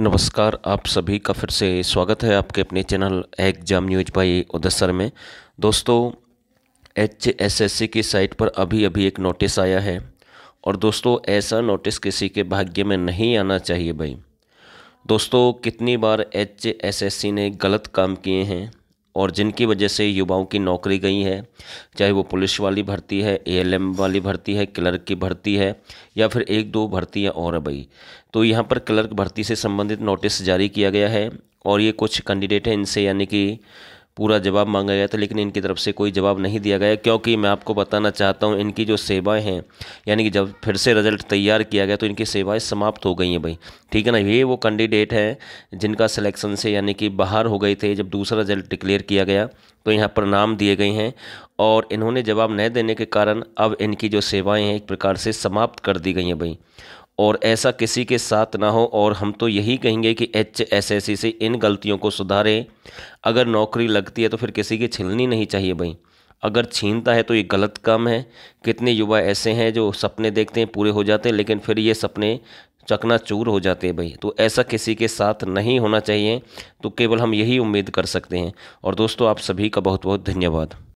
नमस्कार आप सभी का फिर से स्वागत है आपके अपने चैनल एग्जाम न्यूज भाई उदसर में दोस्तों एच एस एस सी की साइट पर अभी अभी एक नोटिस आया है और दोस्तों ऐसा नोटिस किसी के भाग्य में नहीं आना चाहिए भाई दोस्तों कितनी बार एच एस एस सी ने गलत काम किए हैं और जिनकी वजह से युवाओं की नौकरी गई है चाहे वो पुलिस वाली भर्ती है एएलएम वाली भर्ती है क्लर्क की भर्ती है या फिर एक दो भर्तियाँ और भाई तो यहाँ पर क्लर्क भर्ती से संबंधित नोटिस जारी किया गया है और ये कुछ कैंडिडेट हैं इनसे यानी कि पूरा जवाब मांगा गया था लेकिन इनकी तरफ से कोई जवाब नहीं दिया गया क्योंकि मैं आपको बताना चाहता हूँ इनकी जो सेवाएं हैं यानी कि जब फिर से रिजल्ट तैयार किया गया तो इनकी सेवाएं समाप्त हो गई हैं भाई ठीक है ना ये वो कैंडिडेट हैं जिनका सिलेक्शन से यानी कि बाहर हो गए थे जब दूसरा रिजल्ट डिक्लेयर किया गया तो यहाँ पर नाम दिए गए हैं और इन्होंने जवाब न देने के कारण अब इनकी जो सेवाएं हैं एक प्रकार से समाप्त कर दी गई हैं भाई और ऐसा किसी के साथ ना हो और हम तो यही कहेंगे कि एच एस एस सी से इन गलतियों को सुधारें अगर नौकरी लगती है तो फिर किसी की छिलनी नहीं चाहिए भाई अगर छीनता है तो ये गलत काम है कितने युवा ऐसे हैं जो सपने देखते हैं पूरे हो जाते हैं लेकिन फिर ये सपने चकना चूर हो जाते हैं भाई तो ऐसा किसी के साथ नहीं होना चाहिए तो केवल हम यही उम्मीद कर सकते हैं और दोस्तों आप सभी का बहुत बहुत धन्यवाद